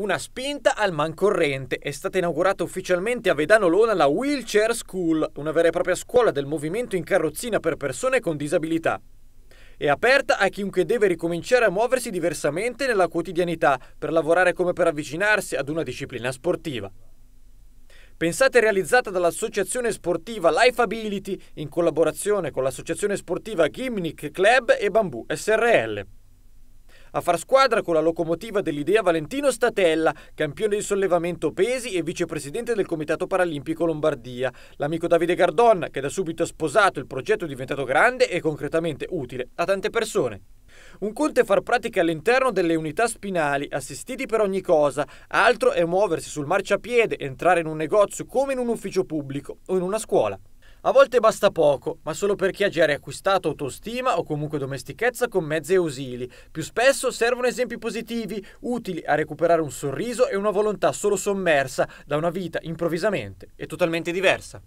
Una spinta al mancorrente. È stata inaugurata ufficialmente a Vedano Lona la Wheelchair School, una vera e propria scuola del movimento in carrozzina per persone con disabilità. È aperta a chiunque deve ricominciare a muoversi diversamente nella quotidianità per lavorare come per avvicinarsi ad una disciplina sportiva. Pensate realizzata dall'associazione sportiva Life Ability in collaborazione con l'associazione sportiva Gimnik Club e Bambù SRL. A far squadra con la locomotiva dell'idea Valentino Statella, campione di sollevamento pesi e vicepresidente del Comitato Paralimpico Lombardia. L'amico Davide Gardon, che da subito ha sposato il progetto diventato grande e concretamente utile a tante persone. Un conto è far pratica all'interno delle unità spinali, assistiti per ogni cosa, altro è muoversi sul marciapiede, entrare in un negozio come in un ufficio pubblico o in una scuola. A volte basta poco, ma solo per chi ha già riacquistato autostima o comunque domestichezza con mezzi e ausili. Più spesso servono esempi positivi, utili a recuperare un sorriso e una volontà solo sommersa da una vita improvvisamente e totalmente diversa.